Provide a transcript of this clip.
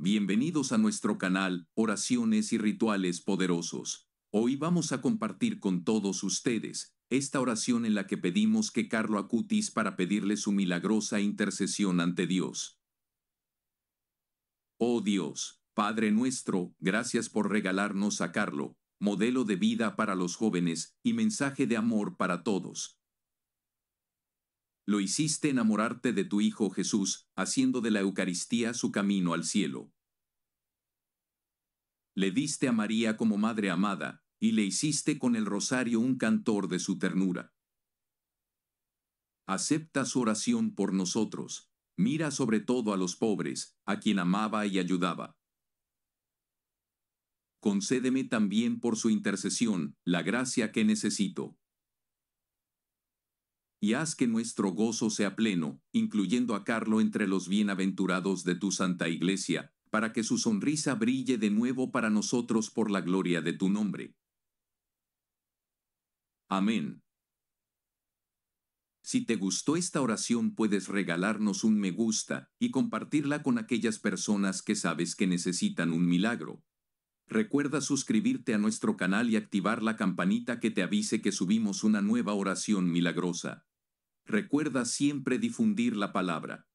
Bienvenidos a nuestro canal Oraciones y Rituales Poderosos. Hoy vamos a compartir con todos ustedes esta oración en la que pedimos que Carlo acutis para pedirle su milagrosa intercesión ante Dios. Oh Dios, Padre nuestro, gracias por regalarnos a Carlo, modelo de vida para los jóvenes y mensaje de amor para todos lo hiciste enamorarte de tu Hijo Jesús, haciendo de la Eucaristía su camino al cielo. Le diste a María como Madre amada, y le hiciste con el rosario un cantor de su ternura. Acepta su oración por nosotros, mira sobre todo a los pobres, a quien amaba y ayudaba. Concédeme también por su intercesión la gracia que necesito y haz que nuestro gozo sea pleno, incluyendo a Carlo entre los bienaventurados de tu Santa Iglesia, para que su sonrisa brille de nuevo para nosotros por la gloria de tu nombre. Amén. Si te gustó esta oración puedes regalarnos un me gusta y compartirla con aquellas personas que sabes que necesitan un milagro. Recuerda suscribirte a nuestro canal y activar la campanita que te avise que subimos una nueva oración milagrosa. Recuerda siempre difundir la palabra.